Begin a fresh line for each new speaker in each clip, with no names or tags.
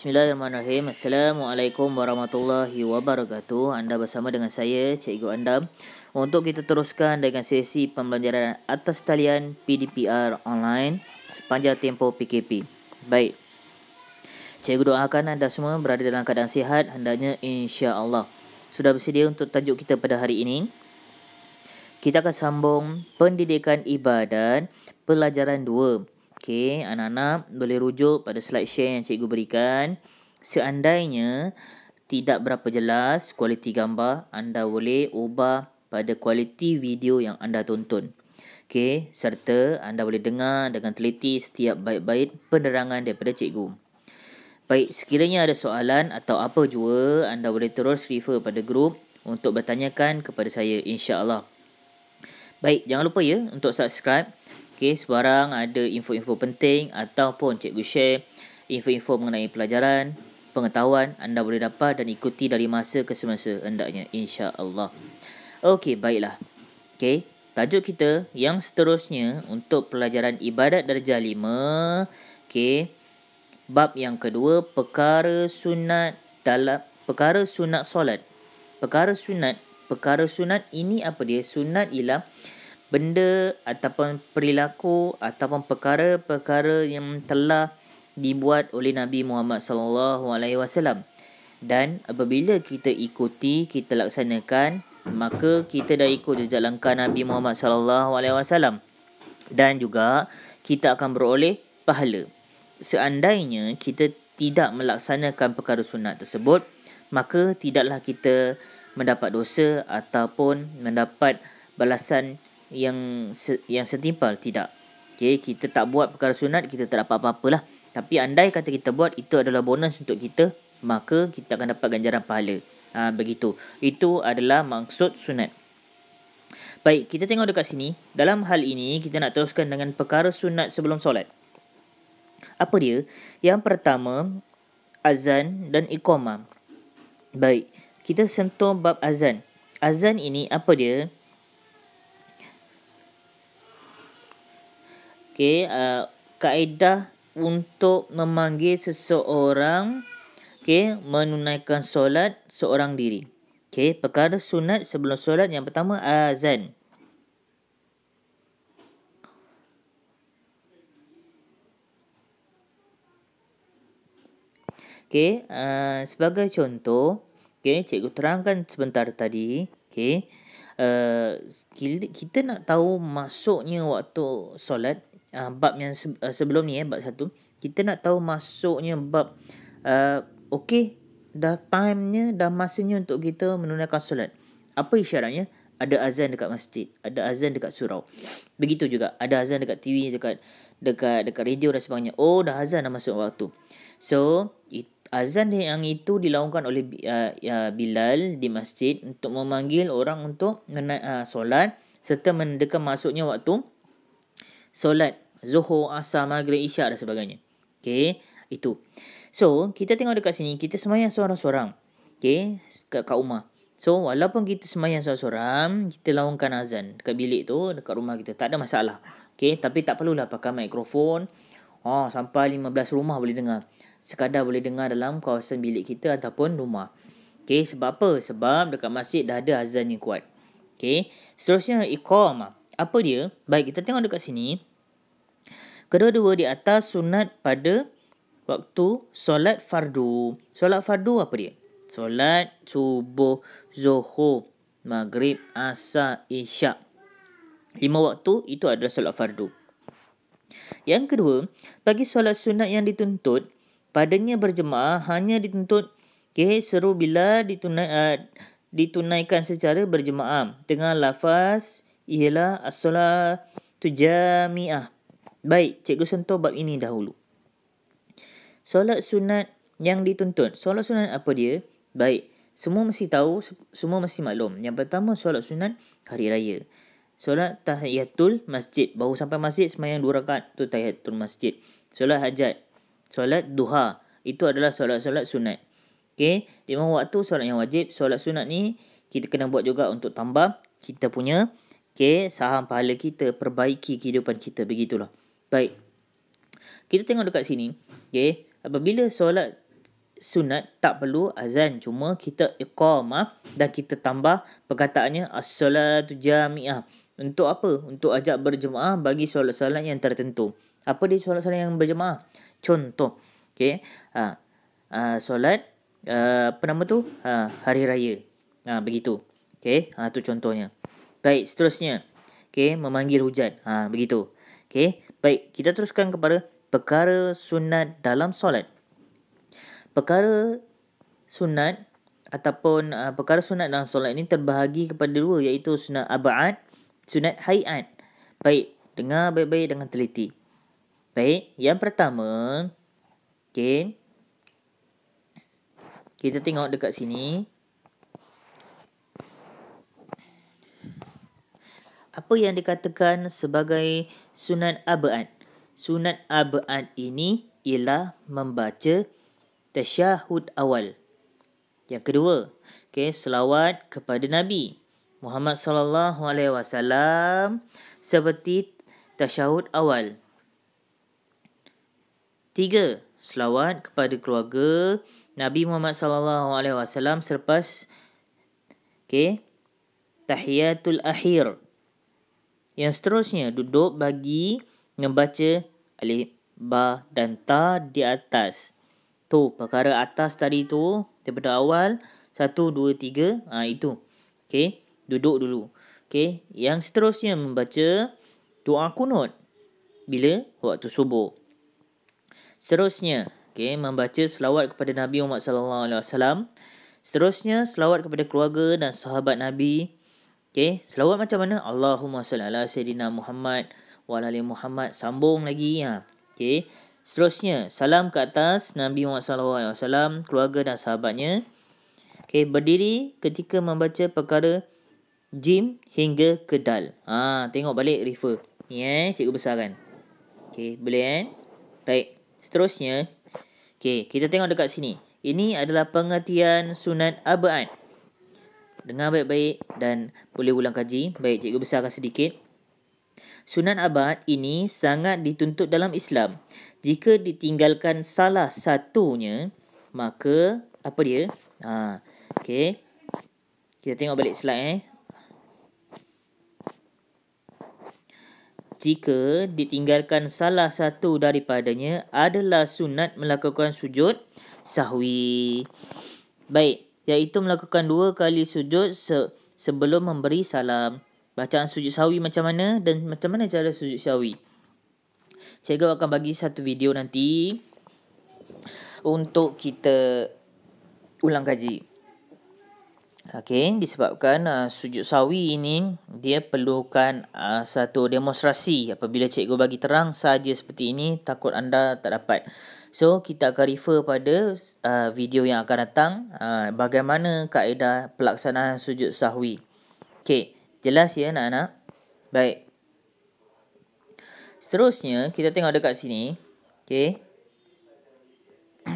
Bismillahirrahmanirrahim. Assalamualaikum warahmatullahi wabarakatuh. Anda bersama dengan saya, Cikgu Andam. Untuk kita teruskan dengan sesi pembelajaran atas talian PDPR online sepanjang tempoh PKP. Baik. Cikgu doakan anda semua berada dalam keadaan sihat, hendaknya insya-Allah. Sudah bersedia untuk tajuk kita pada hari ini? Kita akan sambung pendidikan ibadat pelajaran 2 Okey, anak-anak boleh rujuk pada slide share yang cikgu berikan. Seandainya tidak berapa jelas kualiti gambar, anda boleh ubah pada kualiti video yang anda tonton. Okey, serta anda boleh dengar dengan teliti setiap baik-baik penerangan daripada cikgu. Baik, sekiranya ada soalan atau apa jua, anda boleh terus refer pada grup untuk bertanyakan kepada saya insya-Allah. Baik, jangan lupa ya untuk subscribe okay, sebarang ada info-info penting ataupun cikgu share info-info mengenai pelajaran, pengetahuan anda boleh dapat dan ikuti dari masa ke semasa hendaknya insya-Allah. Okey, baiklah. Okey, tajuk kita yang seterusnya untuk pelajaran ibadat darjah 5, okey. Bab yang kedua, perkara sunat dalam perkara sunat solat. Perkara sunat, perkara sunat ini apa dia? Sunat ialah benda ataupun perilaku ataupun perkara-perkara yang telah dibuat oleh Nabi Muhammad sallallahu alaihi wasallam. Dan apabila kita ikuti, kita laksanakan, maka kita dah ikut jejak langkah Nabi Muhammad sallallahu alaihi wasallam. Dan juga kita akan beroleh pahala. Seandainya kita tidak melaksanakan perkara sunat tersebut, maka tidaklah kita mendapat dosa ataupun mendapat balasan yang se- yang setimpal tidak okey kita tak buat perkara sunat kita tak dapat apa-apalah tapi andai kata kita buat itu adalah bonus untuk kita maka kita akan dapat ganjaran pahala ha, begitu itu adalah maksud sunat baik kita tengok dekat sini dalam hal ini kita nak teruskan dengan perkara sunat sebelum solat apa dia yang pertama azan dan iqamah baik kita sentuh bab azan azan ini apa dia Okey, uh, kaedah untuk memanggil seseorang okey menunaikan solat seorang diri. Okey, perkara sunat sebelum solat yang pertama azan. Okey, uh, sebagai contoh, okey cikgu terangkan sebentar tadi, okey. Uh, kita nak tahu masuknya waktu solat uh, bab yang se- uh, sebelum ni eh bab satu kita nak tahu masuknya bab uh, okey dah time-nya dah masanya untuk kita menunaikan solat apa isyaratnya ada azan dekat masjid ada azan dekat surau begitu juga ada azan dekat TV dekat dekat dekat radio dan sebagainya oh dah azan dah masuk waktu so it, azan yang itu dilakukan oleh ya, Bilal di masjid untuk memanggil orang untuk menaik solat serta mendekat masuknya waktu solat zuhur, asar, maghrib, isyak dan sebagainya. okay? itu. So, kita tengok dekat sini, kita semayang seorang-seorang. okay? kat kat rumah. So, walaupun kita semayang seorang-seorang, kita laungkan azan dekat bilik tu, dekat rumah kita. Tak ada masalah. okay? tapi tak perlulah pakai mikrofon. Oh, sampai 15 rumah boleh dengar. Sekadar boleh dengar dalam kawasan bilik kita ataupun rumah. Okay, sebab apa? Sebab dekat masjid dah ada azan yang kuat. Okay? seterusnya iqamah apa dia? Baik, kita tengok dekat sini. Kedua-dua di atas sunat pada waktu solat fardu. Solat fardu apa dia? Solat subuh, zuhur, maghrib, asar, isyak. Lima waktu itu adalah solat fardu. Yang kedua, bagi solat sunat yang dituntut, padanya berjemaah hanya dituntut okay, seru bila dituna, uh, eh, ditunaikan secara berjemaah dengan lafaz ialah as-salatu jami'ah. Baik, cikgu sentuh bab ini dahulu. Solat sunat yang dituntut. Solat sunat apa dia? Baik, semua mesti tahu, semua mesti maklum. Yang pertama, solat sunat hari raya. Solat tahiyatul masjid. Baru sampai masjid, semayang dua rakaat tu tahiyatul masjid. Solat hajat. Solat duha. Itu adalah solat-solat sunat. Okey, lima waktu solat yang wajib. Solat sunat ni kita kena buat juga untuk tambah kita punya Okay, saham pahala kita perbaiki kehidupan kita begitulah. Baik. Kita tengok dekat sini. Okay, apabila solat sunat tak perlu azan cuma kita iqamah dan kita tambah perkataannya as solatu jami'ah. Untuk apa? Untuk ajak berjemaah bagi solat-solat yang tertentu. Apa dia solat-solat yang berjemaah? Contoh, okey. Ha, ha, solat ha, apa nama tu? Ha, hari raya. Ha, begitu. Okey, ha, tu contohnya. Baik, seterusnya. Okey, memanggil hujan. Ha, begitu. Okey, baik. Kita teruskan kepada perkara sunat dalam solat. Perkara sunat ataupun uh, perkara sunat dalam solat ini terbahagi kepada dua iaitu sunat aba'at, sunat hai'at. Baik, dengar baik-baik dengan teliti. Baik, yang pertama, okey, kita tengok dekat sini. apa yang dikatakan sebagai sunat abad. Sunat abad ini ialah membaca tasyahud awal. Yang kedua, okay, selawat kepada Nabi Muhammad sallallahu alaihi wasallam seperti tasyahud awal. Tiga, selawat kepada keluarga Nabi Muhammad sallallahu alaihi wasallam selepas okay, tahiyatul akhir yang seterusnya duduk bagi membaca alif ba dan ta di atas. Tu perkara atas tadi tu daripada awal 1 2 3 ah itu. Okey, duduk dulu. Okey, yang seterusnya membaca doa kunut bila waktu subuh. Seterusnya, okey, membaca selawat kepada Nabi Muhammad sallallahu alaihi wasallam. Seterusnya selawat kepada keluarga dan sahabat Nabi Okay, selawat macam mana? Allahumma salli ala sayyidina Muhammad wa ala Muhammad. Sambung lagi. Ha. Okay, seterusnya. Salam ke atas Nabi Muhammad Sallallahu Alaihi Wasallam keluarga dan sahabatnya. Okay, berdiri ketika membaca perkara jim hingga ke dal. Ha, tengok balik refer. Ni eh, cikgu besar kan. Okay, boleh eh? Baik, seterusnya. Okay, kita tengok dekat sini. Ini adalah pengertian sunat aba'an dengar baik-baik dan boleh ulang kaji. Baik, cikgu besarkan sedikit. Sunan abad ini sangat dituntut dalam Islam. Jika ditinggalkan salah satunya, maka apa dia? Ha, okay. Kita tengok balik slide eh. Jika ditinggalkan salah satu daripadanya adalah sunat melakukan sujud sahwi. Baik, iaitu melakukan dua kali sujud se- sebelum memberi salam. Bacaan sujud sawi macam mana dan macam mana cara sujud sawi. Cikgu akan bagi satu video nanti untuk kita ulang kaji. Okey, disebabkan uh, sujud sawi ini dia perlukan uh, satu demonstrasi apabila cikgu bagi terang saja seperti ini takut anda tak dapat. So kita akan refer pada uh, video yang akan datang uh, Bagaimana kaedah pelaksanaan sujud sahwi Okay, jelas ya anak-anak Baik Seterusnya, kita tengok dekat sini Okay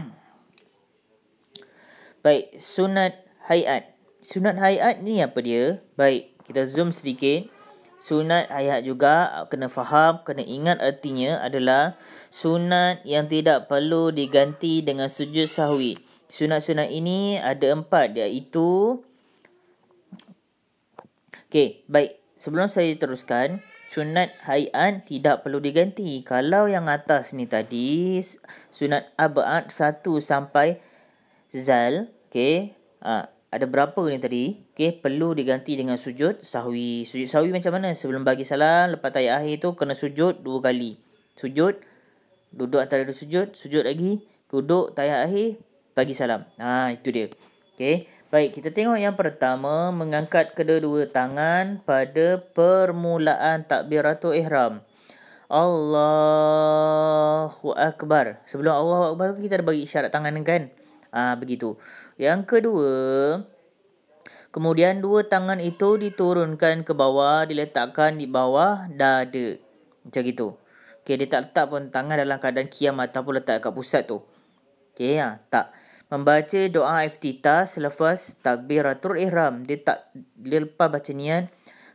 Baik, sunat hayat Sunat hayat ni apa dia? Baik, kita zoom sedikit sunat ayat juga kena faham, kena ingat artinya adalah sunat yang tidak perlu diganti dengan sujud sahwi. Sunat-sunat ini ada empat iaitu okay baik. Sebelum saya teruskan, sunat haian tidak perlu diganti. Kalau yang atas ni tadi, sunat abad satu sampai zal, okey, ah, ada berapa ni tadi okey perlu diganti dengan sujud sahwi sujud sahwi macam mana sebelum bagi salam lepas tayat akhir tu kena sujud dua kali sujud duduk antara dua sujud sujud lagi duduk tayat akhir bagi salam ha itu dia okey baik kita tengok yang pertama mengangkat kedua-dua tangan pada permulaan takbiratul ihram Allahu akbar sebelum Allahu akbar kita ada bagi isyarat tangan kan Ha, begitu. Yang kedua, kemudian dua tangan itu diturunkan ke bawah, diletakkan di bawah dada. Macam gitu. Okey, dia tak letak pun tangan dalam keadaan kiam ataupun letak kat pusat tu. Okey, ha, tak. Membaca doa iftitah selepas takbiratul ihram. Dia tak dia lepas baca niat.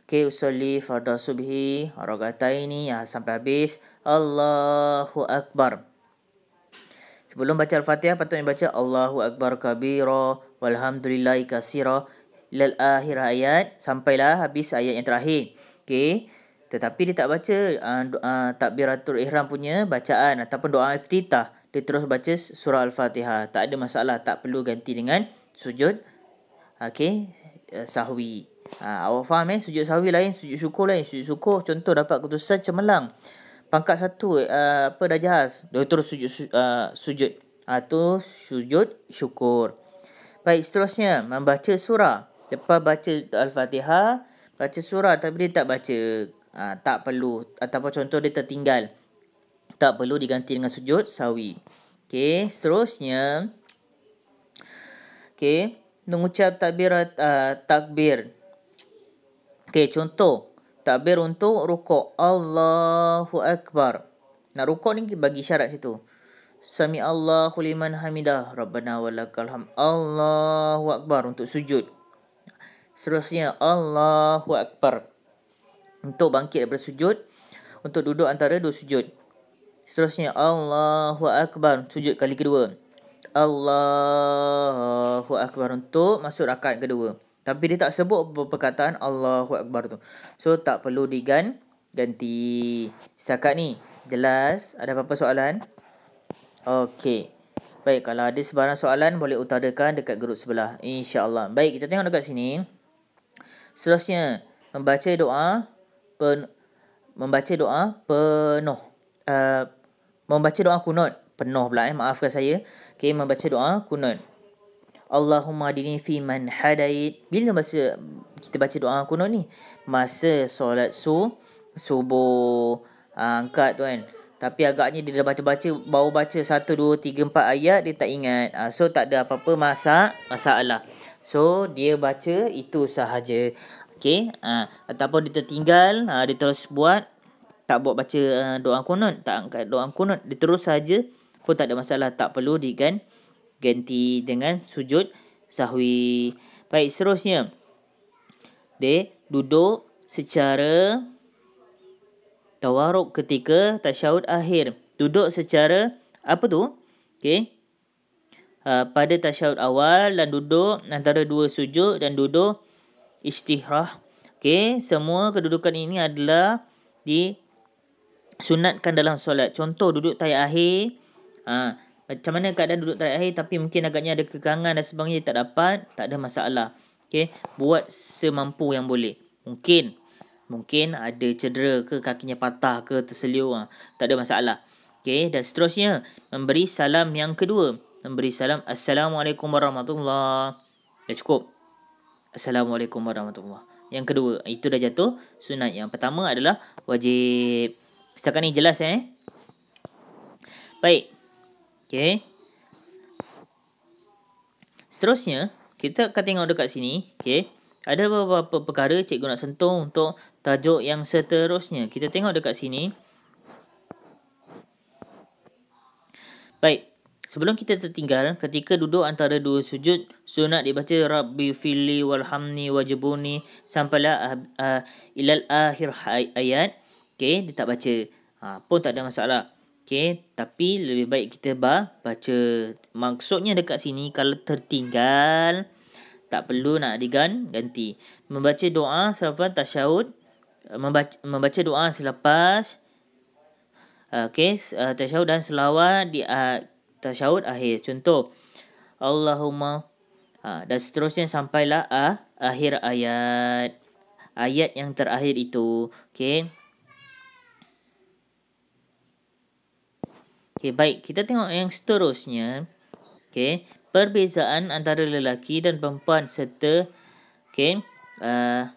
Okey, usalli fardhu subhi ya, sampai habis. Allahu akbar. Sebelum baca Al-Fatihah patutnya baca Allahu Akbar Kabira walhamdulillahi kasira ilal akhir ayat sampailah habis ayat yang terakhir. Okey. Tetapi dia tak baca uh, uh, takbiratul ihram punya bacaan ataupun doa iftitah. Dia terus baca surah Al-Fatihah. Tak ada masalah, tak perlu ganti dengan sujud. Okey, uh, eh, sahwi. Uh, awak faham eh? Sujud sahwi lain, sujud syukur lain, sujud syukur contoh dapat keputusan cemerlang pangkat satu uh, apa dah jahaz. Dia terus sujud su, uh, sujud. Uh, sujud syukur. Baik seterusnya membaca surah. Lepas baca Al-Fatihah, baca surah tapi dia tak baca. Uh, tak perlu atau contoh dia tertinggal. Tak perlu diganti dengan sujud sawi. Okey, seterusnya Okey, mengucap takbir uh, ah, takbir. Okey, contoh takbir untuk rukuk Allahu akbar. Nak rukuk ni bagi syarat situ. Sami Allahu liman hamidah, Rabbana walakal ham. Allahu akbar untuk sujud. Seterusnya Allahu akbar untuk bangkit daripada sujud, untuk duduk antara dua sujud. Seterusnya Allahu akbar sujud kali kedua. Allahu akbar untuk masuk rakaat kedua. Tapi dia tak sebut perkataan Allahu Akbar tu. So tak perlu digan ganti. Setakat ni jelas ada apa-apa soalan? Okey. Baik, kalau ada sebarang soalan boleh utarakan dekat grup sebelah. InsyaAllah. Baik, kita tengok dekat sini. Seterusnya, membaca doa pen, membaca doa penuh. Uh, membaca doa kunut. Penuh pula eh, maafkan saya. Okey, membaca doa kunut. Allahumma dini fi man hadait. Bila masa kita baca doa kuno ni? Masa solat su, subuh, ah, angkat tu kan. Tapi agaknya dia dah baca-baca, baru baca 1, 2, 3, 4 ayat, dia tak ingat. Ah, so, tak ada apa-apa masa masalah. So, dia baca itu sahaja. Okay. Ah, ataupun dia tertinggal, dia terus buat, tak buat baca doa kunut. Tak angkat doa kunut. Dia terus sahaja pun tak ada masalah. Tak perlu digan ganti dengan sujud sahwi. Baik, seterusnya. Dia duduk secara tawaruk ketika tasyahud akhir. Duduk secara apa tu? Okey. Uh, pada tasyahud awal dan duduk antara dua sujud dan duduk istihrah. Okey, semua kedudukan ini adalah di sunatkan dalam solat. Contoh duduk tayyib akhir. Uh, macam mana keadaan duduk tarik akhir tapi mungkin agaknya ada kekangan dan sebagainya tak dapat, tak ada masalah. Okey, buat semampu yang boleh. Mungkin mungkin ada cedera ke kakinya patah ke terseliur, ha, tak ada masalah. Okey, dan seterusnya memberi salam yang kedua. Memberi salam assalamualaikum warahmatullahi. Dah cukup. Assalamualaikum warahmatullahi. Yang kedua, itu dah jatuh sunat. Yang pertama adalah wajib. Setakat ni jelas eh? Baik. Okay. Seterusnya, kita akan tengok dekat sini. Okay. Ada beberapa perkara cikgu nak sentuh untuk tajuk yang seterusnya. Kita tengok dekat sini. Baik. Sebelum kita tertinggal, ketika duduk antara dua sujud, sunat dibaca Rabbi fili walhamni wajibuni sampailah uh, uh, ilal akhir ayat. Okay, dia tak baca. Ha, pun tak ada masalah. Okay, tapi lebih baik kita bah, baca maksudnya dekat sini kalau tertinggal tak perlu nak digan ganti membaca doa selepas tasyahud membaca, membaca doa selepas ah, okay, uh, ah, dan selawat di uh, tasyahud akhir contoh Allahumma uh, dan seterusnya sampailah uh, akhir ayat ayat yang terakhir itu Okay. Okay baik. Kita tengok yang seterusnya. Okay perbezaan antara lelaki dan perempuan serta Okay uh,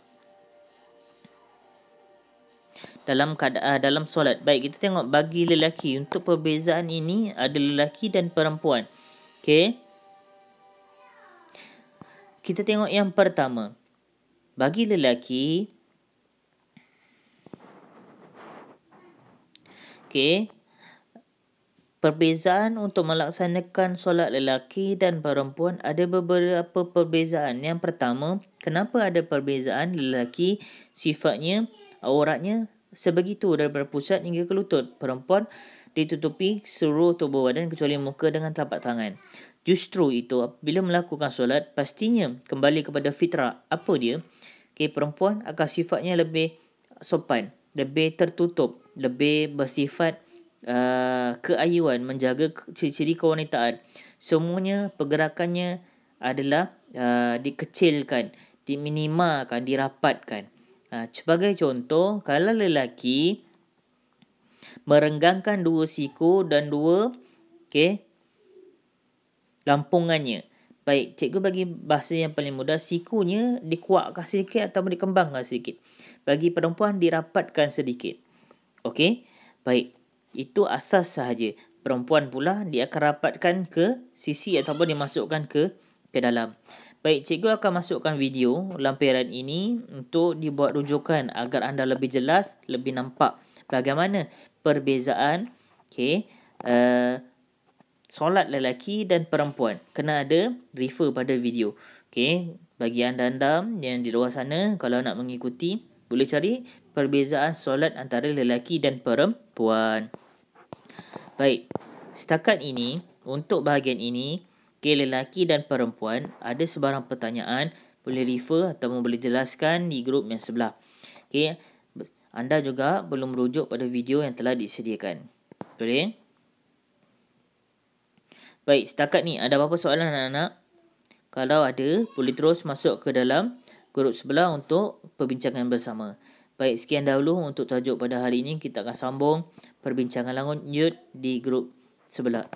dalam uh, dalam solat. Baik, kita tengok bagi lelaki untuk perbezaan ini ada lelaki dan perempuan. Okay Kita tengok yang pertama. Bagi lelaki Okay. Perbezaan untuk melaksanakan solat lelaki dan perempuan ada beberapa perbezaan. Yang pertama, kenapa ada perbezaan lelaki sifatnya auratnya sebegitu daripada pusat hingga ke lutut. Perempuan ditutupi seluruh tubuh badan kecuali muka dengan telapak tangan. Justru itu apabila melakukan solat pastinya kembali kepada fitrah. Apa dia? Okay, perempuan akan sifatnya lebih sopan, lebih tertutup, lebih bersifat Uh, keayuan menjaga ciri-ciri kewanitaan semuanya pergerakannya adalah uh, dikecilkan diminimalkan dirapatkan uh, sebagai contoh kalau lelaki merenggangkan dua siku dan dua okey lampungannya baik cikgu bagi bahasa yang paling mudah sikunya dikuatkan sedikit atau dikembangkan sedikit bagi perempuan dirapatkan sedikit okey baik itu asas sahaja. Perempuan pula dia akan rapatkan ke sisi ataupun dimasukkan ke ke dalam. Baik, cikgu akan masukkan video lampiran ini untuk dibuat rujukan agar anda lebih jelas, lebih nampak bagaimana perbezaan okay, uh, eh, solat lelaki dan perempuan. Kena ada refer pada video. Okay, bagi anda-anda yang di luar sana, kalau nak mengikuti, boleh cari perbezaan solat antara lelaki dan perempuan. Baik. Setakat ini, untuk bahagian ini, okay, lelaki dan perempuan ada sebarang pertanyaan boleh refer atau boleh jelaskan di grup yang sebelah. Okay. Anda juga belum merujuk pada video yang telah disediakan. Boleh? Baik, setakat ni ada apa-apa soalan anak-anak? Kalau ada, boleh terus masuk ke dalam grup sebelah untuk perbincangan bersama. Baik, sekian dahulu untuk tajuk pada hari ini. Kita akan sambung perbincangan lanjut di grup sebelah